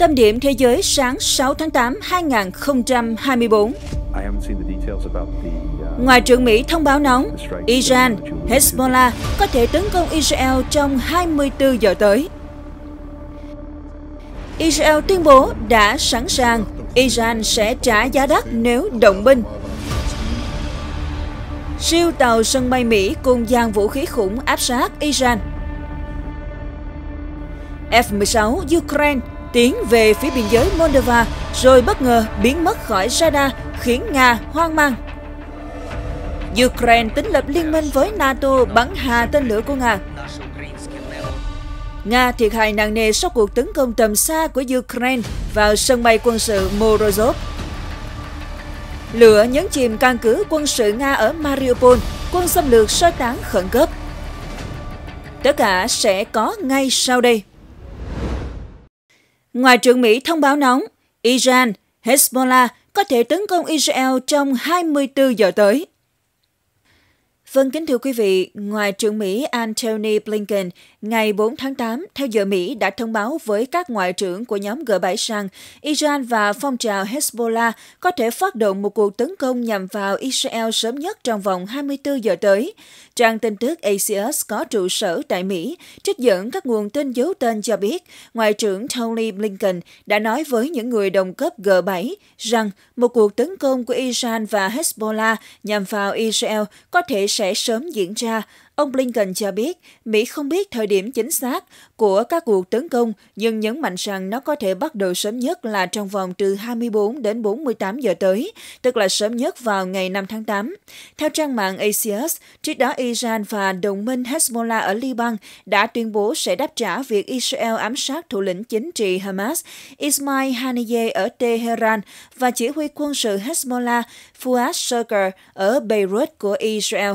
Tâm điểm thế giới sáng 6 tháng 8 2024. Uh, Ngoại trưởng Mỹ thông báo nóng, Iran, Hezbollah có thể tấn công Israel trong 24 giờ tới. Israel tuyên bố đã sẵn sàng, Iran sẽ trả giá đắt nếu động binh. Siêu tàu sân bay Mỹ cùng dàn vũ khí khủng áp sát Iran. F-16 Ukraine tiến về phía biên giới Moldova rồi bất ngờ biến mất khỏi radar khiến Nga hoang mang. Ukraine tính lập liên minh với NATO bắn hạ tên lửa của Nga. Nga thiệt hại nặng nề sau cuộc tấn công tầm xa của Ukraine vào sân bay quân sự Morozov. Lửa nhấn chìm căn cứ quân sự Nga ở Mariupol, quân xâm lược sơ tán khẩn cấp. Tất cả sẽ có ngay sau đây. Ngoại trưởng Mỹ thông báo nóng, Iran, Hezbollah có thể tấn công Israel trong 24 giờ tới. Vâng, kính thưa quý vị, Ngoại trưởng Mỹ Antony Blinken ngày 4 tháng 8 theo giờ Mỹ đã thông báo với các ngoại trưởng của nhóm G7 rằng Iran và phong trào Hezbollah có thể phát động một cuộc tấn công nhằm vào Israel sớm nhất trong vòng 24 giờ tới. Trang tin tức ACS có trụ sở tại Mỹ trích dẫn các nguồn tin giấu tên cho biết Ngoại trưởng Tony Blinken đã nói với những người đồng cấp G7 rằng một cuộc tấn công của Iran và Hezbollah nhằm vào Israel có thể sẽ sẽ sớm diễn ra, ông Blinken cho biết Mỹ không biết thời điểm chính xác của các cuộc tấn công nhưng nhấn mạnh rằng nó có thể bắt đầu sớm nhất là trong vòng từ 24 đến 48 giờ tới, tức là sớm nhất vào ngày 5 tháng 8. Theo trang mạng ACS, trước đó Iran và đồng minh Hezbollah ở Liban đã tuyên bố sẽ đáp trả việc Israel ám sát thủ lĩnh chính trị Hamas Ismail Haniyeh ở Tehran và chỉ huy quân sự Hezbollah Fuad Shurker ở Beirut của Israel.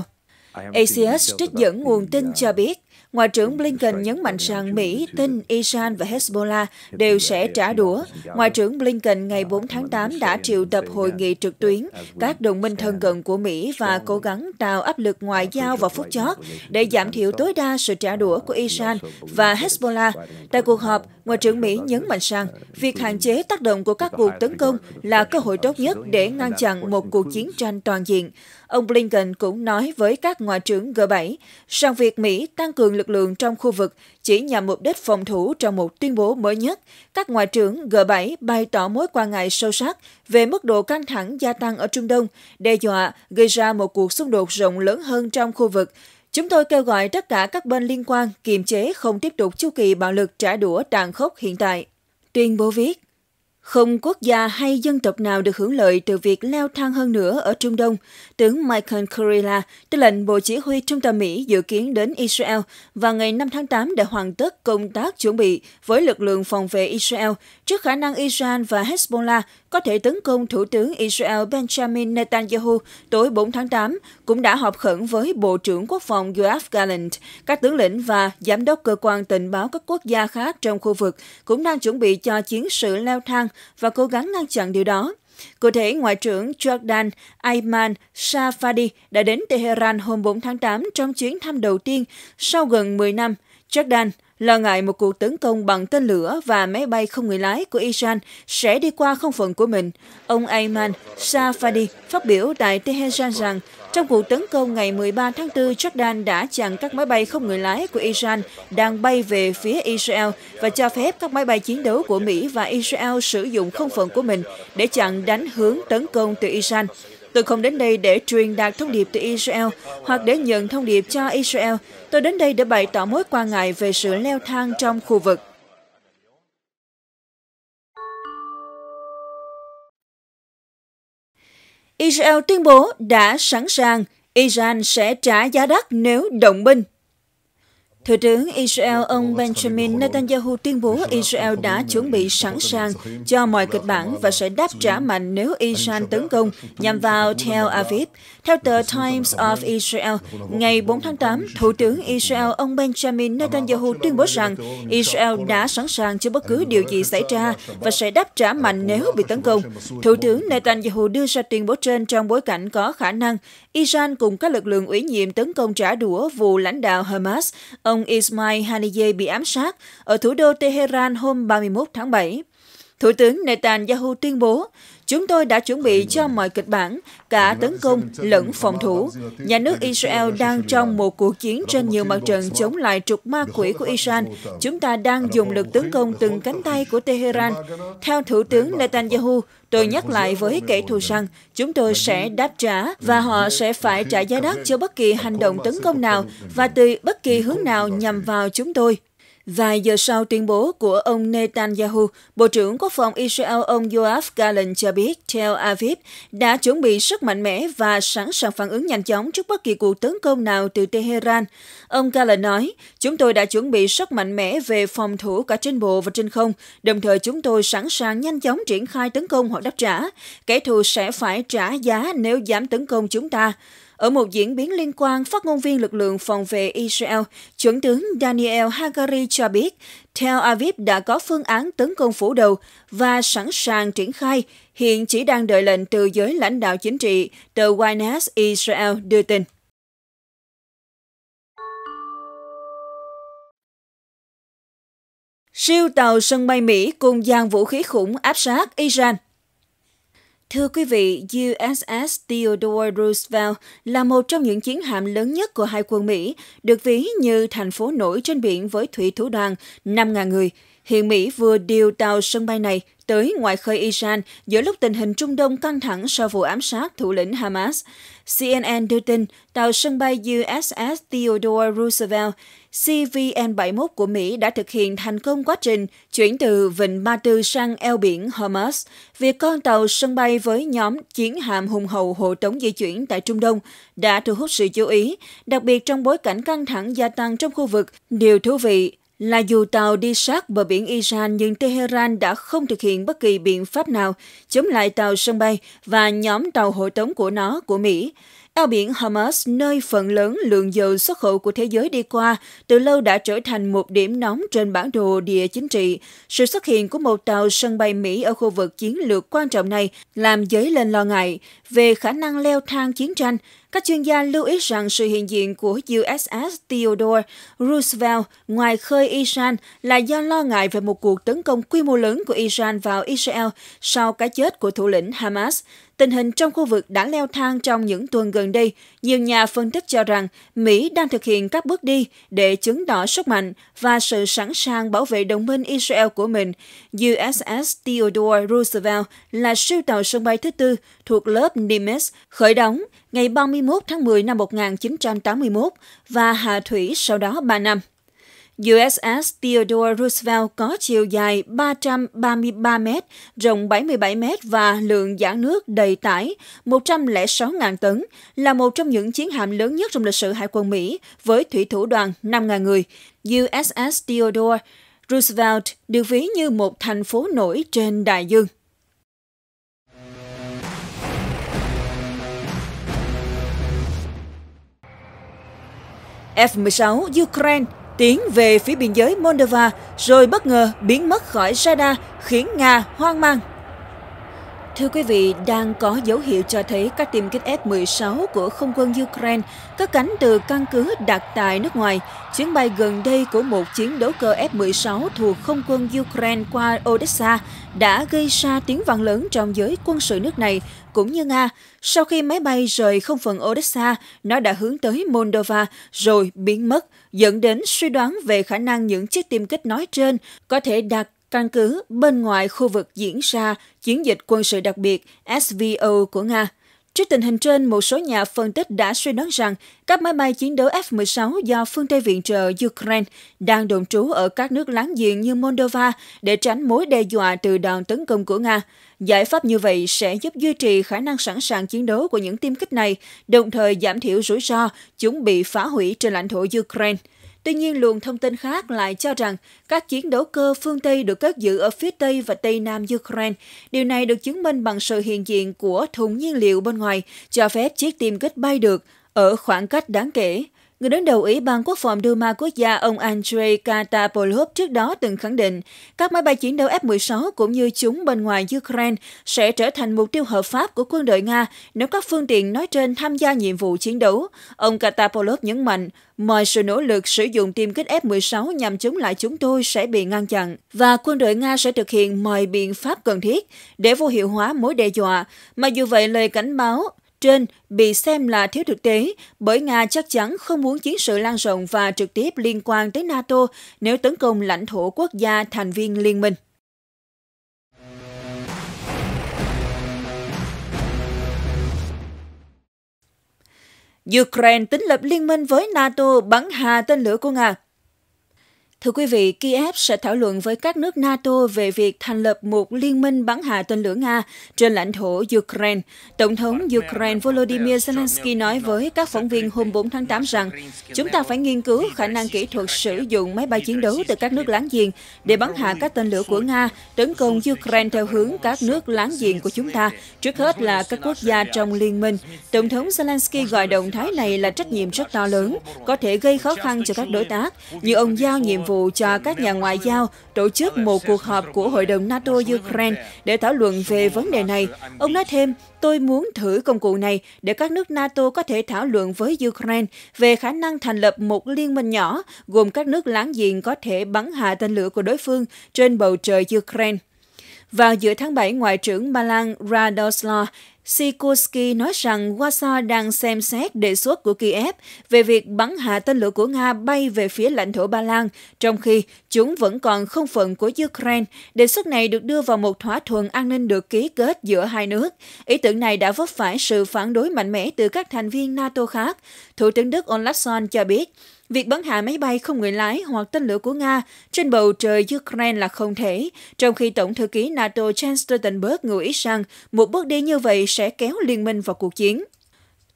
ACS trích dẫn nguồn tin uh, cho biết, Ngoại trưởng Blinken nhấn mạnh rằng Mỹ tin Iran và Hezbollah đều sẽ trả đũa. Ngoại trưởng Blinken ngày 4 uh, tháng 8 đã triệu tập hội nghị trực tuyến các đồng minh thân cận của Mỹ và cố gắng tạo áp lực ngoại giao và phút chót để giảm thiểu tối đa sự trả uh, đũa của Iran và Hezbollah. Tại cuộc họp, Ngoại trưởng Mỹ nhấn mạnh rằng việc hạn chế tác động của các cuộc tấn công là cơ hội tốt nhất để ngăn chặn một cuộc chiến tranh toàn diện. Ông Blinken cũng nói với các ngoại trưởng G7 rằng việc Mỹ tăng cường lực lượng trong khu vực chỉ nhằm mục đích phòng thủ trong một tuyên bố mới nhất. Các ngoại trưởng G7 bày tỏ mối quan ngại sâu sắc về mức độ căng thẳng gia tăng ở Trung Đông, đe dọa gây ra một cuộc xung đột rộng lớn hơn trong khu vực, Chúng tôi kêu gọi tất cả các bên liên quan kiềm chế không tiếp tục chu kỳ bạo lực trả đũa tàn khốc hiện tại. Tuyên bố viết, không quốc gia hay dân tộc nào được hưởng lợi từ việc leo thang hơn nữa ở Trung Đông, tướng Michael Kurila, tư lệnh Bộ Chỉ huy Trung tâm Mỹ dự kiến đến Israel vào ngày 5 tháng 8 để hoàn tất công tác chuẩn bị với lực lượng phòng vệ Israel trước khả năng Israel và Hezbollah có thể tấn công Thủ tướng Israel Benjamin Netanyahu tối 4 tháng 8, cũng đã họp khẩn với Bộ trưởng Quốc phòng Yoav Gallant. Các tướng lĩnh và Giám đốc Cơ quan Tình báo các quốc gia khác trong khu vực cũng đang chuẩn bị cho chiến sự leo thang và cố gắng ngăn chặn điều đó. Cụ thể, Ngoại trưởng Jordan Ayman Safadi đã đến Tehran hôm 4 tháng 8 trong chuyến thăm đầu tiên sau gần 10 năm. Jordan lo ngại một cuộc tấn công bằng tên lửa và máy bay không người lái của Iran sẽ đi qua không phận của mình. Ông Ayman Safadi phát biểu tại Tehran rằng trong cuộc tấn công ngày 13 tháng 4, Jordan đã chặn các máy bay không người lái của Iran đang bay về phía Israel và cho phép các máy bay chiến đấu của Mỹ và Israel sử dụng không phận của mình để chặn đánh hướng tấn công từ Iran. Tôi không đến đây để truyền đạt thông điệp từ Israel hoặc để nhận thông điệp cho Israel. Tôi đến đây để bày tỏ mối quan ngại về sự leo thang trong khu vực. Israel tuyên bố đã sẵn sàng Iran sẽ trả giá đắt nếu động binh. Thủ tướng Israel ông Benjamin Netanyahu tuyên bố Israel đã chuẩn bị sẵn sàng cho mọi kịch bản và sẽ đáp trả mạnh nếu Iran tấn công nhằm vào Tel Aviv. Theo tờ Times of Israel, ngày 4 tháng 8, Thủ tướng Israel ông Benjamin Netanyahu tuyên bố rằng Israel đã sẵn sàng cho bất cứ điều gì xảy ra và sẽ đáp trả mạnh nếu bị tấn công. Thủ tướng Netanyahu đưa ra tuyên bố trên trong bối cảnh có khả năng Iran cùng các lực lượng ủy nhiệm tấn công trả đũa vụ lãnh đạo Hamas, ông Ismail Haniyeh bị ám sát ở thủ đô Tehran hôm 31 tháng 7. Thủ tướng Netanyahu tuyên bố, Chúng tôi đã chuẩn bị cho mọi kịch bản, cả tấn công lẫn phòng thủ. Nhà nước Israel đang trong một cuộc chiến trên nhiều mặt trận chống lại trục ma quỷ của Iran. Chúng ta đang dùng lực tấn công từng cánh tay của Tehran. Theo Thủ tướng Netanyahu, Tôi nhắc lại với kẻ thù rằng chúng tôi sẽ đáp trả và họ sẽ phải trả giá đắt cho bất kỳ hành động tấn công nào và từ bất kỳ hướng nào nhằm vào chúng tôi. Vài giờ sau tuyên bố của ông Netanyahu, Bộ trưởng Quốc phòng Israel ông Yoav Gallant cho biết Tel Aviv đã chuẩn bị sức mạnh mẽ và sẵn sàng phản ứng nhanh chóng trước bất kỳ cuộc tấn công nào từ Tehran. Ông Gallant nói, chúng tôi đã chuẩn bị sức mạnh mẽ về phòng thủ cả trên bộ và trên không, đồng thời chúng tôi sẵn sàng nhanh chóng triển khai tấn công hoặc đáp trả. Kẻ thù sẽ phải trả giá nếu dám tấn công chúng ta. Ở một diễn biến liên quan, phát ngôn viên lực lượng phòng vệ Israel, chuẩn tướng Daniel Hagari cho biết Tel Aviv đã có phương án tấn công phủ đầu và sẵn sàng triển khai, hiện chỉ đang đợi lệnh từ giới lãnh đạo chính trị, tờ Ynas Israel đưa tin. Siêu tàu sân bay Mỹ cùng dàn vũ khí khủng áp sát Iran Thưa quý vị, USS Theodore Roosevelt là một trong những chiến hạm lớn nhất của Hải quân Mỹ, được ví như thành phố nổi trên biển với thủy thủ đoàn 5.000 người. Hiện Mỹ vừa điều tàu sân bay này tới ngoại khơi Iran giữa lúc tình hình Trung Đông căng thẳng sau vụ ám sát thủ lĩnh Hamas. CNN đưa tin tàu sân bay USS Theodore Roosevelt CVN-71 của Mỹ đã thực hiện thành công quá trình chuyển từ Vịnh Ba Tư sang eo biển Hormuz. Việc con tàu sân bay với nhóm chiến hạm hùng hậu hộ tống di chuyển tại Trung Đông đã thu hút sự chú ý, đặc biệt trong bối cảnh căng thẳng gia tăng trong khu vực. Điều thú vị là dù tàu đi sát bờ biển Iran nhưng Tehran đã không thực hiện bất kỳ biện pháp nào chống lại tàu sân bay và nhóm tàu hộ tống của nó của Mỹ. Eo biển Hormuz, nơi phần lớn lượng dầu xuất khẩu của thế giới đi qua, từ lâu đã trở thành một điểm nóng trên bản đồ địa chính trị. Sự xuất hiện của một tàu sân bay Mỹ ở khu vực chiến lược quan trọng này làm dấy lên lo ngại về khả năng leo thang chiến tranh, các chuyên gia lưu ý rằng sự hiện diện của USS Theodore Roosevelt ngoài khơi Iran là do lo ngại về một cuộc tấn công quy mô lớn của Iran vào Israel sau cái chết của thủ lĩnh Hamas. Tình hình trong khu vực đã leo thang trong những tuần gần đây. Nhiều nhà phân tích cho rằng Mỹ đang thực hiện các bước đi để chứng tỏ sức mạnh và sự sẵn sàng bảo vệ đồng minh Israel của mình. USS Theodore Roosevelt là siêu tàu sân bay thứ tư thuộc lớp Nimitz khởi đóng ngày 30 31 tháng 10 năm 1981 và hạ thủy sau đó 3 năm. USS Theodore Roosevelt có chiều dài 333 m, rộng 77 m và lượng giãn nước đầy tải 106.000 tấn là một trong những chiến hạm lớn nhất trong lịch sử Hải quân Mỹ với thủy thủ đoàn 5.000 người. USS Theodore Roosevelt được ví như một thành phố nổi trên đại dương. F-16 Ukraine tiến về phía biên giới Moldova rồi bất ngờ biến mất khỏi radar khiến Nga hoang mang. Thưa quý vị, đang có dấu hiệu cho thấy các tiêm kích F-16 của không quân Ukraine cất cánh từ căn cứ đặt tại nước ngoài. Chuyến bay gần đây của một chiến đấu cơ F-16 thuộc không quân Ukraine qua Odessa đã gây ra tiếng vang lớn trong giới quân sự nước này, cũng như Nga. Sau khi máy bay rời không phận Odessa, nó đã hướng tới Moldova rồi biến mất, dẫn đến suy đoán về khả năng những chiếc tiêm kích nói trên có thể đặt căn cứ bên ngoài khu vực diễn ra chiến dịch quân sự đặc biệt SVO của Nga. Trước tình hình trên, một số nhà phân tích đã suy đoán rằng các máy bay chiến đấu F-16 do phương Tây viện trợ Ukraine đang đồn trú ở các nước láng giềng như Moldova để tránh mối đe dọa từ đòn tấn công của Nga. Giải pháp như vậy sẽ giúp duy trì khả năng sẵn sàng chiến đấu của những tiêm kích này, đồng thời giảm thiểu rủi ro chúng bị phá hủy trên lãnh thổ Ukraine. Tuy nhiên, luồng thông tin khác lại cho rằng các chiến đấu cơ phương Tây được cất giữ ở phía Tây và Tây Nam Ukraine. Điều này được chứng minh bằng sự hiện diện của thùng nhiên liệu bên ngoài, cho phép chiếc tiêm kích bay được ở khoảng cách đáng kể. Người đứng đầu Ủy ban Quốc phòng Duma Quốc gia ông Andrei Katapolov trước đó từng khẳng định các máy bay chiến đấu F-16 cũng như chúng bên ngoài Ukraine sẽ trở thành mục tiêu hợp pháp của quân đội Nga nếu các phương tiện nói trên tham gia nhiệm vụ chiến đấu. Ông Katapolov nhấn mạnh, mọi sự nỗ lực sử dụng tiêm kích F-16 nhằm chống lại chúng tôi sẽ bị ngăn chặn và quân đội Nga sẽ thực hiện mọi biện pháp cần thiết để vô hiệu hóa mối đe dọa. Mà dù vậy, lời cảnh báo trên bị xem là thiếu thực tế bởi Nga chắc chắn không muốn chiến sự lan rộng và trực tiếp liên quan tới NATO nếu tấn công lãnh thổ quốc gia thành viên liên minh. Ukraine tính lập liên minh với NATO bắn hạ tên lửa của Nga Thưa quý vị, Kiev sẽ thảo luận với các nước NATO về việc thành lập một liên minh bắn hạ tên lửa Nga trên lãnh thổ Ukraine. Tổng thống Ukraine Volodymyr Zelensky nói với các phóng viên hôm 4 tháng 8 rằng chúng ta phải nghiên cứu khả năng kỹ thuật sử dụng máy bay chiến đấu từ các nước láng giềng để bắn hạ các tên lửa của Nga tấn công Ukraine theo hướng các nước láng giềng của chúng ta, trước hết là các quốc gia trong liên minh. Tổng thống Zelensky gọi động thái này là trách nhiệm rất to lớn, có thể gây khó khăn cho các đối tác, như ông giao nhiệm vụ vụ cho các nhà ngoại giao tổ chức một cuộc họp của Hội đồng NATO-Ukraine để thảo luận về vấn đề này. Ông nói thêm, tôi muốn thử công cụ này để các nước NATO có thể thảo luận với Ukraine về khả năng thành lập một liên minh nhỏ gồm các nước láng giềng có thể bắn hạ tên lửa của đối phương trên bầu trời Ukraine. Vào giữa tháng 7, Ngoại trưởng Ba Lan Radoslav Sikorsky nói rằng Warsaw đang xem xét đề xuất của Kiev về việc bắn hạ tên lửa của Nga bay về phía lãnh thổ Ba Lan, trong khi chúng vẫn còn không phận của Ukraine. Đề xuất này được đưa vào một thỏa thuận an ninh được ký kết giữa hai nước. Ý tưởng này đã vấp phải sự phản đối mạnh mẽ từ các thành viên NATO khác. Thủ tướng Đức Olaf Scholz cho biết, Việc bắn hạ máy bay không người lái hoặc tên lửa của Nga trên bầu trời Ukraine là không thể, trong khi Tổng thư ký NATO Jens Stoltenberg ngụ ý rằng một bước đi như vậy sẽ kéo liên minh vào cuộc chiến.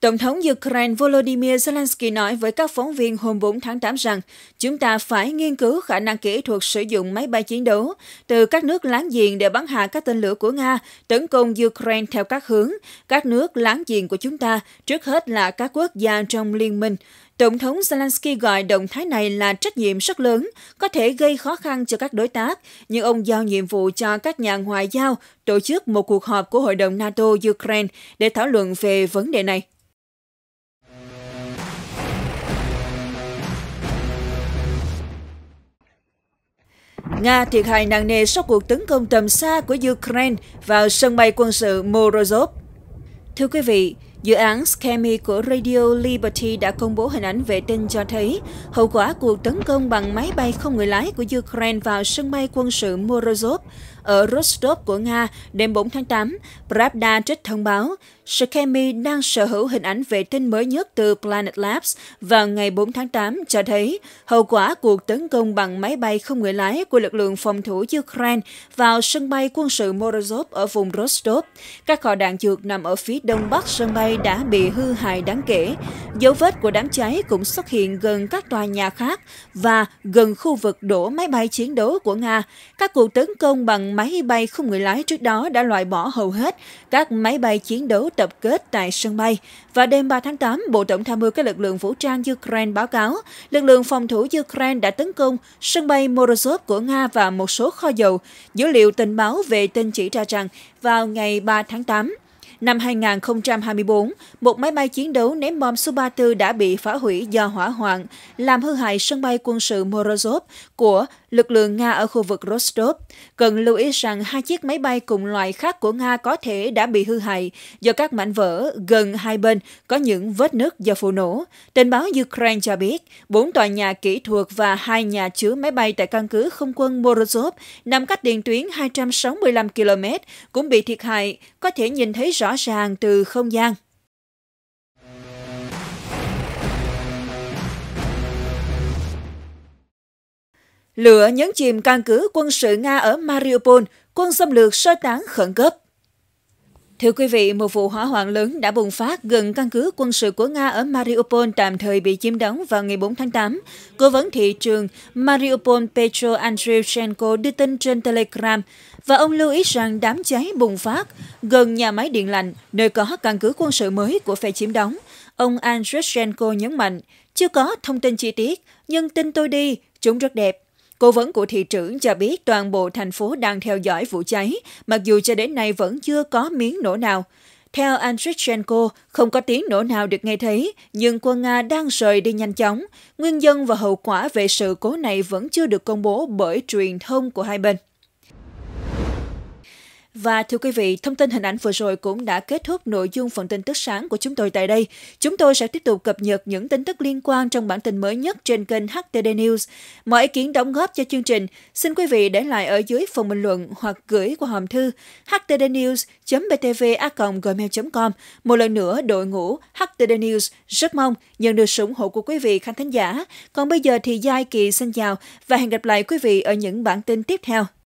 Tổng thống Ukraine Volodymyr Zelensky nói với các phóng viên hôm 4 tháng 8 rằng chúng ta phải nghiên cứu khả năng kỹ thuật sử dụng máy bay chiến đấu từ các nước láng giềng để bắn hạ các tên lửa của Nga tấn công Ukraine theo các hướng, các nước láng giềng của chúng ta, trước hết là các quốc gia trong liên minh. Tổng thống Zelensky gọi động thái này là trách nhiệm rất lớn, có thể gây khó khăn cho các đối tác, nhưng ông giao nhiệm vụ cho các nhà ngoại giao tổ chức một cuộc họp của Hội đồng NATO Ukraine để thảo luận về vấn đề này. Nga thiệt hại nặng nề sau cuộc tấn công tầm xa của Ukraine vào sân bay quân sự Morozov. Thưa quý vị, dự án Scammy của Radio Liberty đã công bố hình ảnh vệ tinh cho thấy hậu quả cuộc tấn công bằng máy bay không người lái của Ukraine vào sân bay quân sự Morozov ở Rostov của Nga đêm 4 tháng 8, Pravda trích thông báo Shkemi đang sở hữu hình ảnh vệ tinh mới nhất từ Planet Labs vào ngày 4 tháng 8 cho thấy hậu quả cuộc tấn công bằng máy bay không người lái của lực lượng phòng thủ Ukraine vào sân bay quân sự Morozov ở vùng Rostov. Các kho đạn dược nằm ở phía đông bắc sân bay đã bị hư hại đáng kể. Dấu vết của đám cháy cũng xuất hiện gần các tòa nhà khác và gần khu vực đổ máy bay chiến đấu của Nga. Các cuộc tấn công bằng máy bay không người lái trước đó đã loại bỏ hầu hết các máy bay chiến đấu tập kết tại sân bay. Và đêm 3 tháng 8, Bộ Tổng tham mưu các lực lượng vũ trang Ukraine báo cáo lực lượng phòng thủ Ukraine đã tấn công sân bay Morozov của Nga và một số kho dầu. Dữ liệu tình báo về tin chỉ ra rằng vào ngày 3 tháng 8, Năm 2024, một máy bay chiến đấu ném bom Su-34 đã bị phá hủy do hỏa hoạn, làm hư hại sân bay quân sự Morozov của Lực lượng Nga ở khu vực Rostov cần lưu ý rằng hai chiếc máy bay cùng loại khác của Nga có thể đã bị hư hại do các mảnh vỡ gần hai bên có những vết nứt do vụ nổ. Tin báo Ukraine cho biết, bốn tòa nhà kỹ thuật và hai nhà chứa máy bay tại căn cứ không quân Morozov nằm cách tiền tuyến 265 km cũng bị thiệt hại, có thể nhìn thấy rõ ràng từ không gian. Lửa nhấn chìm căn cứ quân sự Nga ở Mariupol, quân xâm lược sơ tán khẩn cấp. Thưa quý vị, một vụ hỏa hoạn lớn đã bùng phát gần căn cứ quân sự của Nga ở Mariupol tạm thời bị chiếm đóng vào ngày 4 tháng 8. Cố vấn thị trường Mariupol Petro Andriychenko đưa tin trên Telegram và ông lưu ý rằng đám cháy bùng phát gần nhà máy điện lạnh, nơi có căn cứ quân sự mới của phe chiếm đóng. Ông Andriychenko nhấn mạnh, chưa có thông tin chi tiết, nhưng tin tôi đi, chúng rất đẹp. Cố vấn của thị trưởng cho biết toàn bộ thành phố đang theo dõi vụ cháy, mặc dù cho đến nay vẫn chưa có miếng nổ nào. Theo Andrichenko, không có tiếng nổ nào được nghe thấy, nhưng quân Nga đang rời đi nhanh chóng. Nguyên nhân và hậu quả về sự cố này vẫn chưa được công bố bởi truyền thông của hai bên. Và thưa quý vị, thông tin hình ảnh vừa rồi cũng đã kết thúc nội dung phần tin tức sáng của chúng tôi tại đây. Chúng tôi sẽ tiếp tục cập nhật những tin tức liên quan trong bản tin mới nhất trên kênh HTD News. Mọi ý kiến đóng góp cho chương trình, xin quý vị để lại ở dưới phần bình luận hoặc gửi qua hòm thư htdnews.btva.gmail.com. Một lần nữa, đội ngũ HTD News rất mong nhận được sự ủng hộ của quý vị khán thính giả. Còn bây giờ thì Giai Kỳ xin chào và hẹn gặp lại quý vị ở những bản tin tiếp theo.